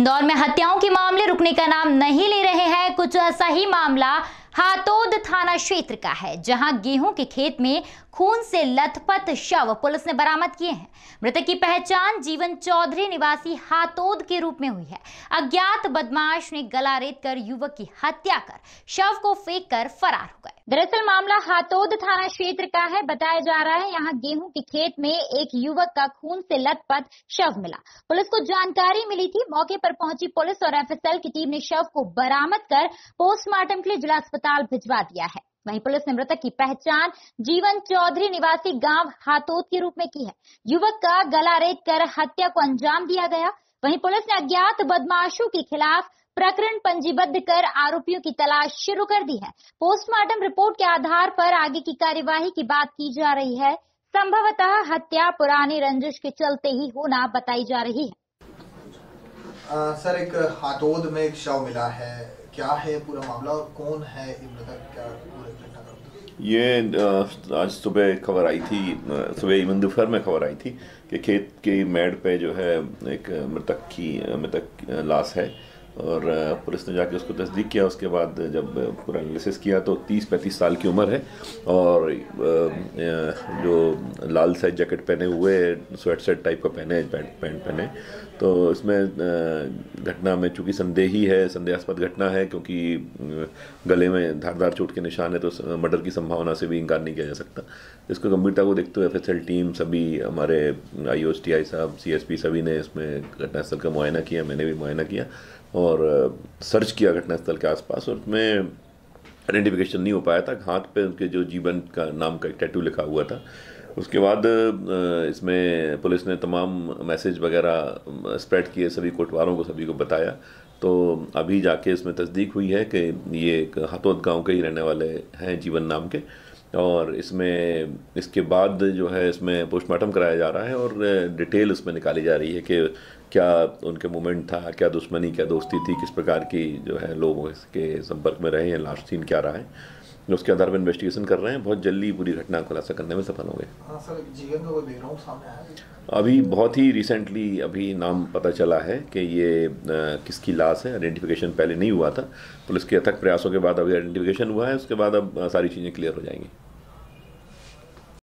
इंदौर में हत्याओं के मामले रुकने का नाम नहीं ले रहे हैं कुछ ऐसा ही मामला हाथोद थाना क्षेत्र का है जहां गेहूं के खेत में खून से लथपथ शव पुलिस ने बरामद किए हैं मृतक की पहचान जीवन चौधरी निवासी हाथोद के रूप में हुई है अज्ञात बदमाश ने गला रेत कर युवक की हत्या कर शव को फेंक कर फरार हो गए दरअसल मामला हाथोद थाना क्षेत्र का है बताया जा रहा है यहाँ गेहूं के खेत में एक युवक का खून से लथपथ शव मिला पुलिस को जानकारी मिली थी मौके पर पहुंची पुलिस और एफएसएल की टीम ने शव को बरामद कर पोस्टमार्टम के लिए जिला अस्पताल भिजवा दिया है वहीं पुलिस ने मृतक की पहचान जीवन चौधरी निवासी गांव हाथोद के रूप में की है युवक का गला रेत कर हत्या को अंजाम दिया गया वहीं पुलिस ने अज्ञात बदमाशों के खिलाफ प्रकरण पंजीबद्ध कर आरोपियों की तलाश शुरू कर दी है पोस्टमार्टम रिपोर्ट के आधार पर आगे की कार्यवाही की बात की जा रही है संभवतः हत्या पुरानी रंजिश के चलते ही होना बताई जा रही है आ, सर एक हाथोद में एक शव मिला है क्या है पूरा मामला और कौन है ये आज सुबह खबर आई थी सुबह इवन दोपहर में खबर आई थी कि खेत के मेड़ पे जो है एक मृतक की मृतक लाश है और पुलिस ने जाके उसको तस्दीक किया उसके बाद जब पूरा एनालिसिस किया तो 30-35 साल की उम्र है और जो लाल साइज जैकेट पहने हुए स्वेट सेट टाइप का पहने पैंट पहने तो इसमें घटना में चूंकि संदेही है संदेहास्पद घटना है क्योंकि गले में धारदार चोट के निशान है तो मर्डर की संभावना से भी इंकार नहीं किया जा सकता इसको गंभीरता को देखते हुए एफ टीम सभी हमारे आई साहब सी सभी ने इसमें घटनास्थल का मुआयना किया मैंने भी मुआयना किया और सर्च किया घटनास्थल के आसपास और उसमें आइडेंटिफिकेशन नहीं हो पाया था हाथ पे उनके जो जीवन का नाम का एक टैटू लिखा हुआ था उसके बाद इसमें पुलिस ने तमाम मैसेज वगैरह स्प्रेड किए सभी कोटवारों को सभी को बताया तो अभी जाके इसमें तस्दीक हुई है कि ये हाथोद गांव के ही रहने वाले हैं जीवन नाम के और इसमें इसके बाद जो है इसमें पोस्टमार्टम कराया जा रहा है और डिटेल इसमें निकाली जा रही है कि क्या उनके मूवमेंट था क्या दुश्मनी क्या दोस्ती थी किस प्रकार की जो है लोग इसके संपर्क में रहे हैं लास्ट सीन क्या रहा है जो उसके आधार पर इन्वेस्टिगेशन कर रहे हैं बहुत जल्दी पूरी घटना खुलासा करने में सफल होंगे हाँ, अभी बहुत ही रिसेंटली अभी नाम पता चला है कि ये किसकी लाश है आइडेंटिफिकेशन पहले नहीं हुआ था पुलिस के अथक प्रयासों के बाद अभी आइडेंटिफिकेशन हुआ है उसके बाद अब सारी चीज़ें क्लियर हो जाएंगी